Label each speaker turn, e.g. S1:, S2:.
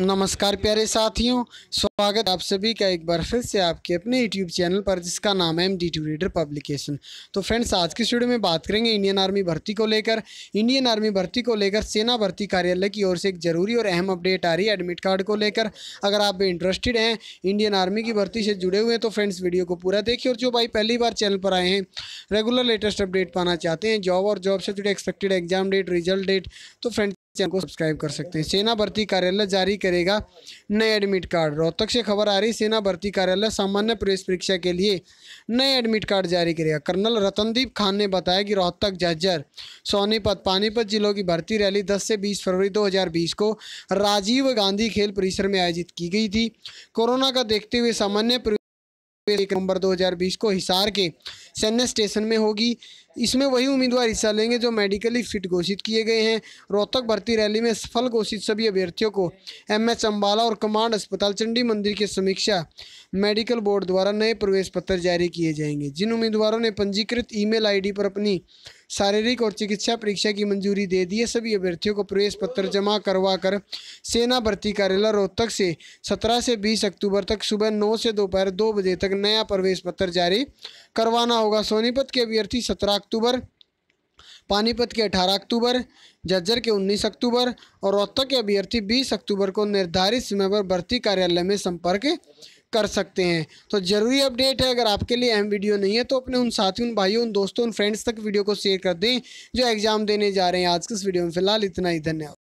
S1: नमस्कार प्यारे साथियों स्वागत आप सभी का एक बार फिर से आपके अपने यूट्यूब चैनल पर जिसका नाम है M D two reader publication तो फ्रेंड्स आज के स्टूडियो में बात करेंगे इंडियन आर्मी भर्ती को लेकर इंडियन आर्मी भर्ती को लेकर सेना भर्ती कार्यालय की ओर से एक जरूरी और अहम अपडेट आ रही है एडमिट कार्ड को लेकर अगर आप भी इंटरेस्टेड हैं इंडियन आर्मी की भर्ती से जुड़े हुए हैं तो फ्रेंड्स वीडियो को पूरा देखिए और जो भाई पहली बार चैनल पर आए हैं रेगुलर लेटेस्ट अपडेट पाना चाहते हैं जॉब और जॉब से जुड़े expected exam date result date तो फ्रेंड्स चैनल को सब्सक्राइब कर सकते हैं सेना भर्ती कार्यालय जारी करेगा नए एडमिट कार्ड रोहतक से खबर आ रही सेना भर्ती कार्यालय सामान्य प्रवेश परीक्षा के लिए नए एडमिट कार्ड जारी करेगा कर्नल रतनदीप खान ने बताया कि रोहतक झज्जर सोनीपत पानीपत जिलों की भर्ती रैली 10 से 20 फरवरी 2020 को राजीव गांधी खेल परिसर में आयोजित की गई थी कोरोना का देखते हुए सामान्य एक नवंबर दो को हिसार के सैन्य स्टेशन में होगी इसमें वही उम्मीदवार हिस्सा लेंगे जो मेडिकली फिट घोषित किए गए हैं रोहतक भर्ती रैली में सफल घोषित सभी अभ्यर्थियों को एम एच अम्बाला और कमांड अस्पताल चंडी मंदिर की समीक्षा मेडिकल बोर्ड द्वारा नए प्रवेश पत्र जारी किए जाएंगे जिन उम्मीदवारों ने पंजीकृत ईमेल आईडी पर अपनी शारीरिक और चिकित्सा परीक्षा की मंजूरी दे दी है सभी अभ्यर्थियों को प्रवेश पत्र जमा करवा कर सेना भर्ती कार्यालय रोहतक से 17 से 20 अक्टूबर तक सुबह 9 से दोपहर 2 बजे तक नया प्रवेश पत्र जारी करवाना होगा सोनीपत के अभ्यर्थी सत्रह अक्टूबर पानीपत के 18 अक्टूबर जज्जर के 19 अक्टूबर और रोहतक के अभ्यर्थी 20 अक्टूबर को निर्धारित समय पर भर्ती कार्यालय में संपर्क कर सकते हैं तो ज़रूरी अपडेट है अगर आपके लिए अहम वीडियो नहीं है तो अपने उन साथियों उन भाइयों उन दोस्तों उन फ्रेंड्स तक वीडियो को शेयर कर दें जो एग्ज़ाम देने जा रहे हैं आज के इस वीडियो में फिलहाल इतना ही धन्यवाद